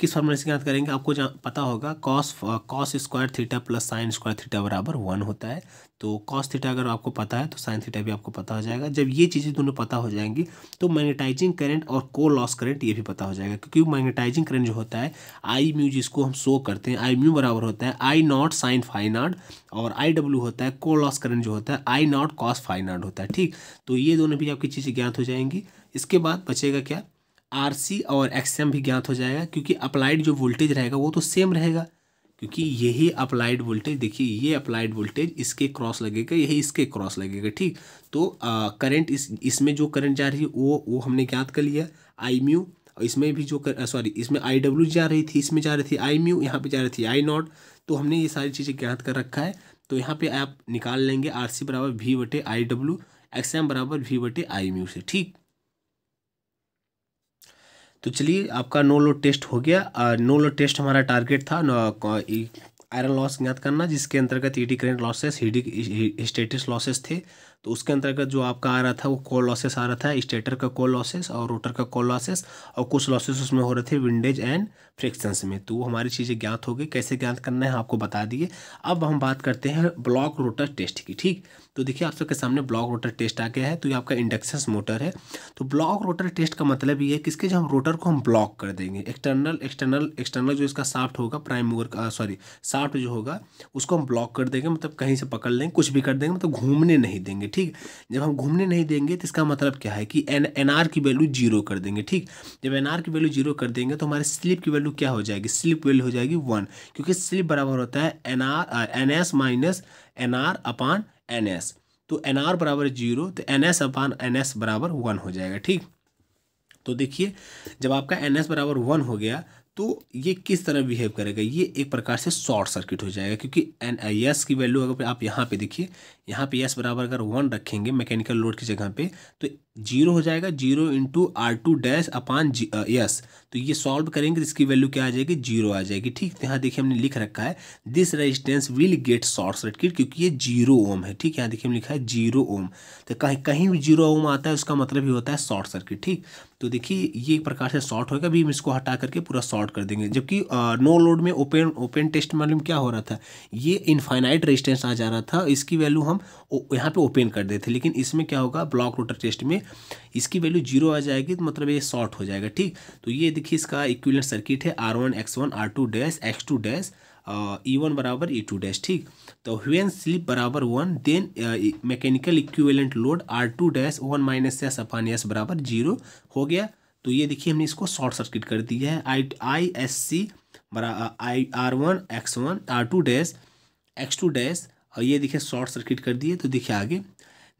किस फॉर्मूले से याद करेंगे आपको पता होगा cos cos square theta plus sine square theta बराबर वन होता है तो कॉस थीटा अगर आपको पता है तो साइन थीटा भी आपको पता हो जाएगा जब ये चीज़ें दोनों पता हो जाएंगी तो मैग्नेटाइजिंग करंट और को लॉस करंट ये भी पता हो जाएगा क्योंकि मैग्नेटाइजिंग करंट जो होता है आई म्यू जिसको हम शो करते हैं आई म्यू बराबर होता है I naught sine phi naught और आई डब्ल्यू होता है को लॉस करंट जो होता है I naught cos phi naught होता है ठीक तो ये दोनों भी आपकी चीज़ें ज्ञात हो जाएंगी इसके बाद बचेगा क्या आर सी और एक्स एम भी ज्ञात हो जाएगा क्योंकि अप्लाइड जो वोल्टेज रहेगा वो तो सेम रहेगा क्योंकि यही अप्लाइड वोल्टेज देखिए ये अप्लाइड वोल्टेज इसके क्रॉस लगेगा यही इसके क्रॉस लगेगा ठीक तो करंट इस इसमें जो करंट जा रही है वो वो हमने ज्ञात कर लिया आई म्यू और इसमें भी जो सॉरी इसमें आई डब्ल्यू जा रही थी इसमें जा रही थी आई म्यू यहाँ पे जा रही थी आई नॉट तो हमने ये सारी चीज़ें ज्ञात कर रखा है तो यहाँ पर आप निकाल लेंगे आर सी बराबर वी बटे आई डब्ल्यू एक्स एम बराबर वी बटे आई म्यू से ठीक तो चलिए आपका नो लोड टेस्ट हो गया नो लोड टेस्ट हमारा टारगेट था आयरन लॉस ज्ञात करना जिसके अंतर्गत ईडी करेंट लॉसेस स्टेटिस हिस्टेटिस लॉसेस थे तो उसके अंतर्गत जो आपका आ रहा था वो कॉल लॉसेस आ रहा था स्टेटर का कॉल लॉसेस और रोटर का कॉल लॉसेस और कुछ लॉसेस उसमें हो रहे थे विंडेज एंड फ्रिक्शंस में तो वो हमारी चीज़ें ज्ञात हो गई कैसे ज्ञात करना है आपको बता दिए अब हम बात करते हैं ब्लॉक रोटर टेस्ट की ठीक तो देखिए आप सबके सामने ब्लॉक रोटर टेस्ट आ गया है तो ये आपका इंडक्शन मोटर है तो ब्लॉक रोटर टेस्ट का मतलब ये है कि इसके जो हम रोटर को हम ब्लॉक कर देंगे एक्सटर्नल एक्सटर्नल एक्सटर्नल जो इसका साफ्ट होगा प्राइम मूवर का सॉरी साफ्ट जो होगा उसको हम ब्लॉक कर देंगे मतलब कहीं से पकड़ लेंगे कुछ भी कर देंगे मतलब घूमने नहीं देंगे देंगे ठीक जब हम घूमने नहीं देंगे तो इसका मतलब क्या है कि एन एन आर की वैल्यू जीरो कर देंगे ठीक जब एन आर की वैल्यू जीरो कर देंगे तो हमारे स्लिप की वैल्यू क्या हो जाएगी स्लिप वैल्यू हो जाएगी वन क्योंकि स्लिप बराबर होता है N R N S minus N R upon N S तो एन आर बराबर जीरो तो N S upon N S बराबर वन हो जाएगा ठीक तो देखिए जब आपका एन एस बराबर वन हो गया तो ये किस तरह बिहेव करेगा ये एक प्रकार से शॉर्ट सर्किट हो जाएगा क्योंकि एन एस की वैल्यू अगर आप यहाँ पे देखिए यहाँ पे एस बराबर अगर वन रखेंगे मैकेनिकल लोड की जगह पे तो जीरो हो जाएगा zero into R two dash upon S तो ये सॉल्व करेंगे इसकी वैल्यू क्या आ जाएगी जीरो आ जाएगी ठीक यहाँ देखिए हमने लिख रखा है this resistance will get short circuit क्योंकि ये जीरो ओम है ठीक यहाँ देखिए हमने लिखा है जीरो ओम तो कहीं कहीं भी जीरो ओम आता है उसका मतलब ही होता है शॉर्ट सर्किट ठीक तो देखिए ये एक प्रकार से शॉर्ट होगा भी हम इसको हटा करके पूरा शॉर्ट कर देंगे जबकि नो uh, लोड में ओपन ओपन टेस्ट मालूम क्या हो रहा था ये इनफाइनाइट रेजिस्टेंस आ जा रहा था इसकी वैल्यू हम यहाँ पे ओपन कर देते लेकिन इसमें क्या होगा ब्लॉक रोटर टेस्ट में इसकी वैल्यू जीरो आ जाएगी तो मतलब ये शॉर्ट हो जाएगा ठीक तो ये देखिए इसका इक्विलेंट सर्किट है R one X one R two dash X two dash E one बराबर ई टू डैश ठीक तो ह्यूएन स्लिप बराबर one then mechanical equivalent load R two dash one minus S upon S बराबर जीरो हो गया तो ये देखिए हमने इसको शॉर्ट सर्किट कर दिया है आई आई एस सी बरा I R one X one R two dash X two dash और ये देखिए शॉर्ट सर्किट कर दिए तो देखिए आगे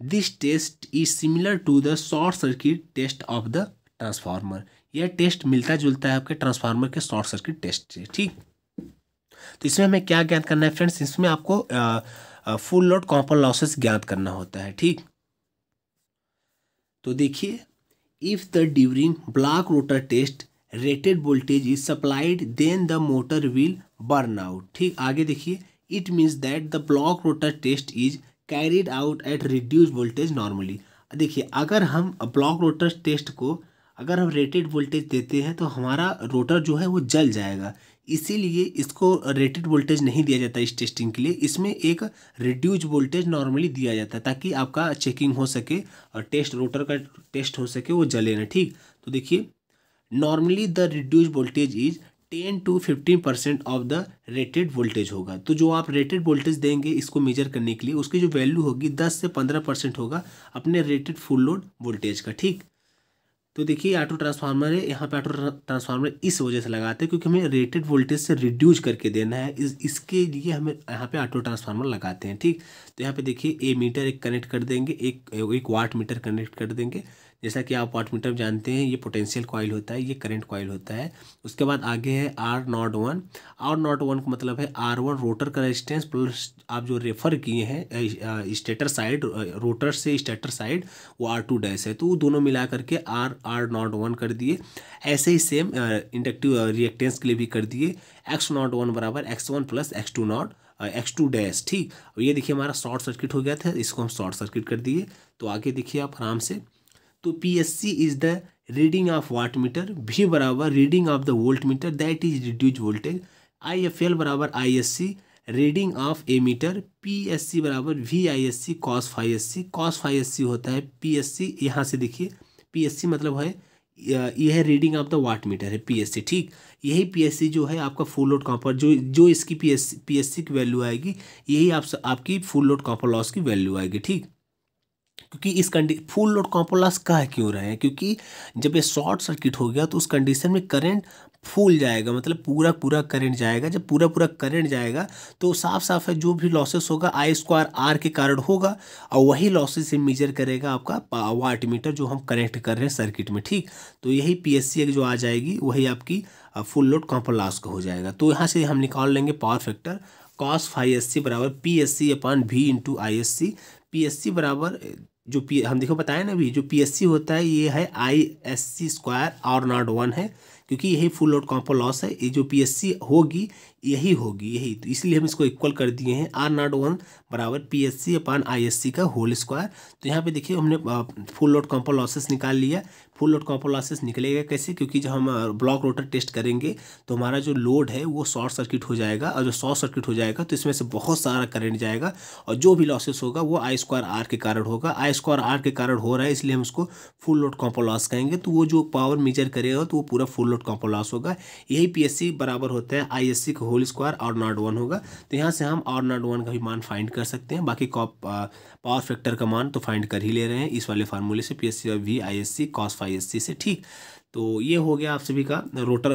this test is similar to the short circuit test of the transformer यह टेस्ट मिलता जुलता है आपके ट्रांसफार्मर के शॉर्ट सर्किट टेस्ट से ठीक तो इसमें हमें क्या ज्ञात करना है फ्रेंड्स इसमें आपको आ, आ, फुल लोड कॉपर लॉसेस ज्ञात करना होता है ठीक तो देखिए if the during block rotor test rated voltage is supplied then the motor will burn out ठीक आगे देखिए it means that the block rotor test is carried out at reduce voltage normally देखिए अगर हम ब्लॉक रोटर टेस्ट को अगर हम रेटेड वोल्टेज देते हैं तो हमारा रोटर जो है वो जल जाएगा इसीलिए इसको रेटेड वोल्टेज नहीं दिया जाता इस टेस्टिंग के लिए इसमें एक रिड्यूज वोल्टेज नॉर्मली दिया जाता है ताकि आपका चेकिंग हो सके और टेस्ट रोटर का टेस्ट हो सके वो जले ना ठीक तो देखिए normally the reduced voltage is ten to fifteen percent of the rated voltage होगा तो जो आप रेटेड वोल्टेज देंगे इसको मेजर करने के लिए उसकी जो वैल्यू होगी दस से पंद्रह परसेंट होगा अपने रेटेड फुल लोड वोल्टेज का ठीक तो देखिए ऑटो ट्रांसफार्मर है यहाँ पे ऑटो ट्रांसफार्मर इस वजह से लगाते हैं क्योंकि हमें रेटेड वोल्टेज से रिड्यूज करके देना है इस इसके लिए हमें यहाँ पे ऑटो ट्रांसफार्मर लगाते हैं ठीक तो यहाँ पे देखिए ए मीटर एक कनेक्ट कर देंगे एक एक वाट मीटर कनेक्ट कर देंगे जैसा कि आप वाटमीटर जानते हैं ये पोटेंशियल कॉयल होता है ये करंट कॉयल होता है उसके बाद आगे है R naught one R naught one का मतलब है आर वन रोटर का रेजिस्टेंस प्लस आप जो रेफर किए हैं स्टेटर साइड रोटर से स्टेटर साइड वो आर टू डैश है तो वो दोनों मिला करके आर आर नॉट वन कर दिए ऐसे ही सेम इंडक्टिव रिएक्टेंस के लिए भी कर दिए एक्स नॉट वन बराबर X one plus X two naught X two dash ठीक ये देखिए हमारा शॉर्ट सर्किट हो गया था इसको हम शॉर्ट सर्किट कर दिए तो आगे देखिए आप आराम से तो P S C is the reading of watt meter भी बराबर reading of the volt meter that is reduced voltage I F L बराबर I S C reading of A meter P S C बराबर V I S C cos phi S C cos phi S C होता है पी एस सी यहाँ से देखिए पी एस सी मतलब है यह है reading of the watt meter है पी एस सी ठीक यही पी एस सी जो है आपका फुल लोड कॉपर जो जो इसकी P P S C S C की वैल्यू आएगी यही आप आपकी फुल लोड कॉपर लॉस की वैल्यू आएगी ठीक क्योंकि इस कंडी फुल लोड कॉपर लॉस कह क्यों रहे हैं क्योंकि जब ये शॉर्ट सर्किट हो गया तो उस कंडीशन में करंट फूल जाएगा मतलब पूरा पूरा करंट जाएगा जब पूरा पूरा करंट जाएगा तो साफ साफ है जो भी लॉसेस होगा आई स्क्वायर आर के कारण होगा और वही लॉसेस से मेजर करेगा आपका वाट मीटर जो हम कनेक्ट कर रहे हैं सर्किट में ठीक तो यही पी एस जो आ जाएगी वही आपकी फुल लोड कॉपर लॉस का हो जाएगा तो यहाँ से हम निकाल लेंगे power factor cos phi S C बराबर P S C upon V into I S C PSC बराबर जो पी हम देखो बताए ना अभी जो पीएससी होता है ये है आई एस सी स्क्वायर और नॉट वन है क्योंकि यही फुल लोड कॉम्पो लॉस है ये जो पीएससी होगी यही होगी यही तो इसलिए हम इसको इक्वल कर दिए हैं आर नॉट वन बराबर P S C upon I S C का होल स्क्वायर तो यहाँ पे देखिए हमने फुल लोड कॉम्पो लॉसेस निकाल लिया फुल लोड कॉम्पो लॉसेस निकलेगा कैसे क्योंकि जब हम ब्लॉक रोटर टेस्ट करेंगे तो हमारा जो लोड है वो शॉर्ट सर्किट हो जाएगा और जो शॉर्ट सर्किट हो जाएगा तो इसमें से बहुत सारा करेंट जाएगा और जो भी लॉसेस होगा वो आई स्क्वायर आर के कारण होगा आई स्क्वायर आर के कारण हो रहा है इसलिए हम उसको फुल लोड कॉम्पो लॉस कहेंगे तो वो जो पावर मेजर करेगा तो वो पूरा फुल लोड कॉम्पो लॉस होगा यही पी बराबर होता है आई का होल स्क्वायर और नॉट वन होगा तो यहाँ से हम और नॉट वन का भी मान फाइंड कर सकते हैं बाकी कॉप पावर फैक्टर का मान तो फाइंड कर ही ले रहे हैं इस वाले फार्मूले से पी एस सी और V I S C cos phi S C से ठीक तो ये हो गया आप सभी का rotor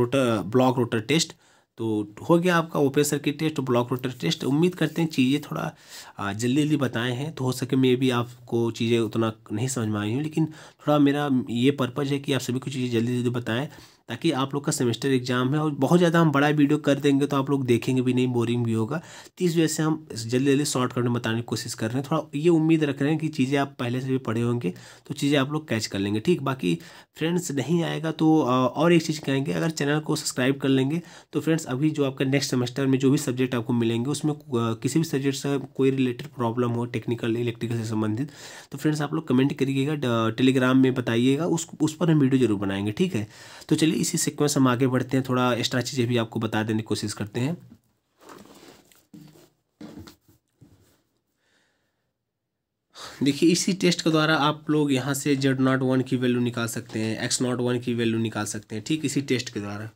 rotor block rotor test तो हो गया आपका open circuit test block rotor test उम्मीद करते हैं चीज़ें थोड़ा uh, जल्दी जल्दी बताए हैं तो हो सके मे भी आपको चीज़ें उतना नहीं समझ में आई हूँ लेकिन थोड़ा मेरा ये पर्पज़ है कि आप सभी को चीज़ें जल्दी जल्दी बताएं ताकि आप लोग का सेमेस्टर एग्जाम है और बहुत ज़्यादा हम बड़ा वीडियो कर देंगे तो आप लोग देखेंगे भी नहीं बोरिंग भी होगा तो इस वजह से हम जल्दी जल्दी शॉर्ट कट में बताने की कोशिश कर रहे हैं थोड़ा ये उम्मीद रख रहे हैं कि चीज़ें आप पहले से भी पढ़े होंगे तो चीज़ें आप लोग कैच कर लेंगे ठीक बाकी फ्रेंड्स नहीं आएगा तो और एक चीज़ कहेंगे अगर चैनल को सब्सक्राइब कर लेंगे तो फ्रेंड्स अभी जो आपका नेक्स्ट सेमेस्टर में जो भी सब्जेक्ट आपको मिलेंगे उसमें किसी भी सब्जेक्ट से कोई रिलेटेड प्रॉब्लम हो टेक्निकल इलेक्ट्रिकल से संबंधित तो फ्रेंड्स आप लोग कमेंट करिएगा टेलीग्राम में बताइएगा उस उस पर हम वीडियो जरूर बनाएंगे ठीक है तो चलिए इसी सिक्वेंस हम आगे बढ़ते हैं थोड़ा एक्स्ट्रा चीज़ें भी आपको बता देने की कोशिश करते हैं देखिए इसी टेस्ट के द्वारा आप लोग यहाँ से जेड नॉट वन की वैल्यू निकाल सकते हैं एक्स नॉट वन की वैल्यू निकाल सकते हैं ठीक इसी टेस्ट के द्वारा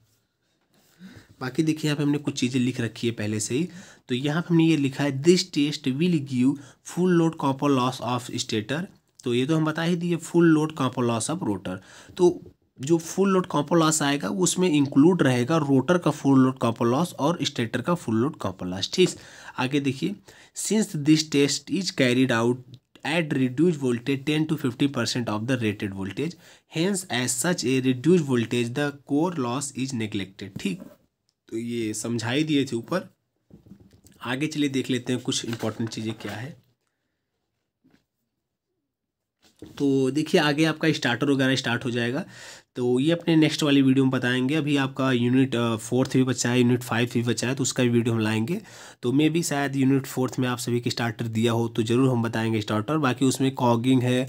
बाकी देखिए यहाँ पे हमने कुछ चीज़ें लिख रखी है पहले से ही तो यहाँ पे हमने ये लिखा है this test will give full load copper loss of stator तो ये तो हम बता ही दिए full load copper loss of rotor तो जो फुल लोड कॉपर लॉस आएगा उसमें इंक्लूड रहेगा रोटर का फुल लोड कॉपर लॉस और स्टेटर का फुल लोड कॉपर लॉस ठीक आगे देखिए since this test is carried out at reduced voltage ten to fifty percent of the rated voltage hence as such a reduced voltage the core loss is neglected ठीक तो ये समझाई दिए थे ऊपर आगे चलिए देख लेते हैं कुछ इंपॉर्टेंट चीज़ें क्या है तो देखिए आगे आपका स्टार्टर वगैरह स्टार्ट हो जाएगा तो ये अपने नेक्स्ट वाली वीडियो में बताएंगे अभी आपका यूनिट फोर्थ भी बचा है यूनिट फाइव भी बचा है तो उसका भी वीडियो हम लाएंगे तो मे भी शायद यूनिट फोर्थ में आप सभी के स्टार्टर दिया हो तो ज़रूर हम बताएंगे स्टार्टर बाकी उसमें कॉगिंग है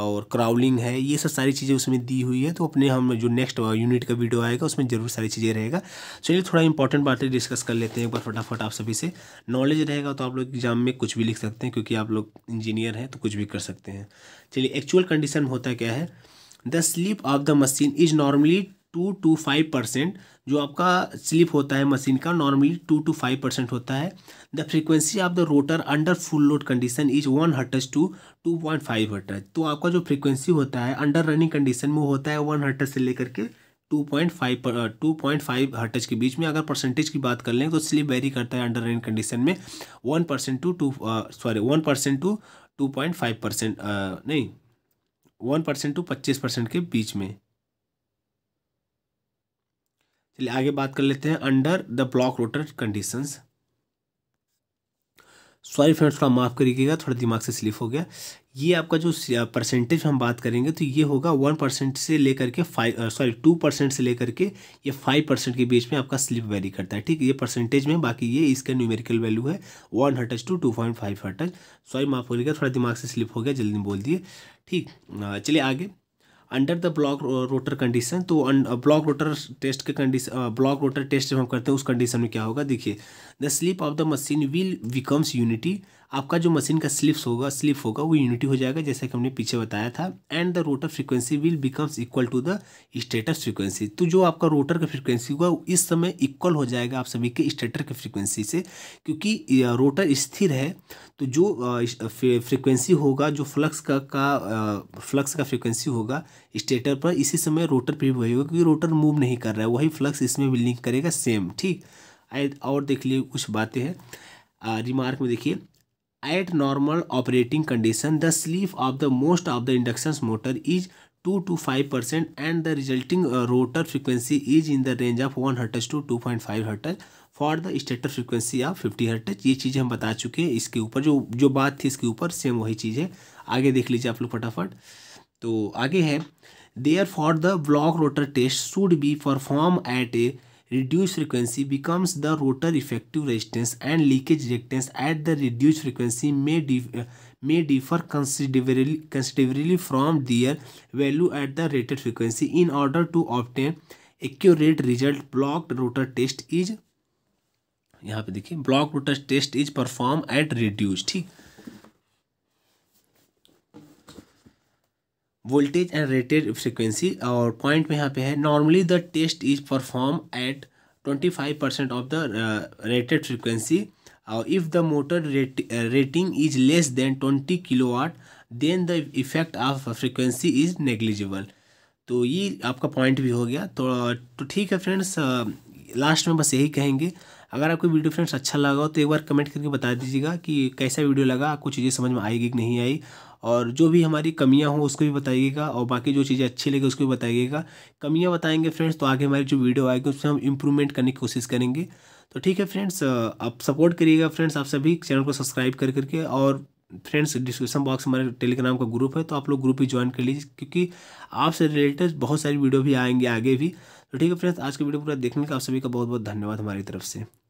और क्राउलिंग है ये सब सारी चीज़ें उसमें दी हुई है तो अपने हम जो नेक्स्ट यूनिट का वीडियो आएगा उसमें ज़रूर सारी चीज़ें रहेगा चलिए थोड़ा इंपॉर्टेंट बातें डिस्कस कर लेते हैं एक बार फटाफट आप सभी से नॉलेज रहेगा तो आप लोग एग्जाम में कुछ भी लिख सकते हैं क्योंकि आप लोग इंजीनियर हैं तो कुछ भी कर सकते हैं चलिए एक्चुअल कंडीशन होता क्या है the slip of the machine is normally two to five percent जो आपका स्लिप होता है मशीन का normally two to five percent होता है the frequency of the rotor under full load condition is one hertz to two point five hertz तो आपका जो फ्रीक्वेंसी होता है अंडर रनिंग कंडीशन में होता है वन हटस से लेकर के two point five two point five hertz के बीच में अगर परसेंटेज की बात कर लें तो स्लिप वेरी करता है अंडर रनिंग कंडीशन में one percent to two sorry one percent to two point five percent नहीं वन परसेंट टू पच्चीस परसेंट के बीच में चलिए आगे बात कर लेते हैं under the block rotor conditions sorry friends थोड़ा माफ़ करिएगा थोड़ा दिमाग से स्लिप हो गया ये आपका जो परसेंटेज हम बात करेंगे तो ये होगा वन परसेंट से लेकर के फाइव सॉरी टू परसेंट से लेकर के ये फाइव परसेंट के बीच में आपका स्लिप वेरी करता है ठीक ये परसेंटेज में बाकी ये इसका न्यूमेरिकल वैल्यू है one hertz to two point five hertz sorry माफ़ करिएगा थोड़ा दिमाग से स्लिप हो गया जल्दी बोल दिए ठीक चलिए आगे under the block rotor condition तो ब्लॉक रोटर टेस्ट के कंडीशन ब्लॉक रोटर टेस्ट जब हम करते हैं उस कंडीशन में क्या होगा देखिए the slip of the machine will becomes unity आपका जो मशीन का स्लिप्स होगा स्लिप होगा वो यूनिटी हो जाएगा जैसा कि हमने पीछे बताया था and the rotor frequency will becomes equal to the stator's frequency तो जो आपका रोटर का फ्रीक्वेंसी होगा इस समय इक्वल हो जाएगा आप सभी के स्टेटर की फ्रीक्वेंसी से क्योंकि रोटर स्थिर है तो जो फ्रीक्वेंसी होगा जो फ्लक्स का का फ्लक्स का फ्रीक्वेंसी होगा स्टेटर पर इसी समय रोटर पर भी वही होगा क्योंकि रोटर मूव नहीं कर रहा है वही फ्लक्स इसमें भी लिंक करेगा सेम ठीक और देख लिए कुछ बातें हैं रिमार्क में देखिए at normal operating condition the slip of the most of the induction motor is two to five percent and the resulting rotor frequency is in the range of one hertz to two point five hertz for the stator frequency of fifty hertz ये चीज़ हम बता चुके हैं इसके ऊपर जो जो बात थी इसके ऊपर सेम वही चीज़ है आगे देख लीजिए आप लोग फटाफट तो आगे है therefore the block rotor test should be perform at a reduced frequency becomes the rotor effective resistance and leakage reactance at the reduced frequency may dif uh, may differ considerably considerably from their value at the rated frequency in order to obtain accurate result blocked rotor test is यहाँ पे देखिए block rotor test is perform at reduce ठीक वोल्टेज एंड रेटेड फ्रिक्वेंसी और पॉइंट में यहाँ पे है normally the test is perform at twenty five percent of the rated frequency और if the motor rating is less than twenty kilo watt then the effect of frequency is negligible तो ये आपका पॉइंट भी हो गया तो तो ठीक है फ्रेंड्स लास्ट uh, में बस यही कहेंगे अगर आपको वीडियो फ्रेंड्स अच्छा लगा हो तो एक बार कमेंट करके बता दीजिएगा कि कैसा वीडियो लगा आपको चीज़ें समझ में आएगी कि नहीं आई और जो भी हमारी कमियां हों उसको भी बताइएगा और बाकी जो चीज़ें अच्छी लगे उसको भी बताइएगा कमियां बताएंगे फ्रेंड्स तो आगे हमारी जो वीडियो आएगी उसमें हम इम्प्रूवमेंट करने की कोशिश करेंगे तो ठीक है फ्रेंड्स आप सपोर्ट करिएगा फ्रेंड्स आप सभी चैनल को सब्सक्राइब कर करके और फ्रेंड्स डिस्क्रिप्शन बॉक्स हमारे टेलीग्राम का ग्रुप है तो आप लोग ग्रुप भी ज्वाइन कर लीजिए क्योंकि आपसे रिलेटेड बहुत सारी वीडियो भी आएंगे आगे भी तो ठीक है फ्रेंड्स आज का वीडियो पूरा देखने का आप सभी का बहुत बहुत धन्यवाद हमारी तरफ से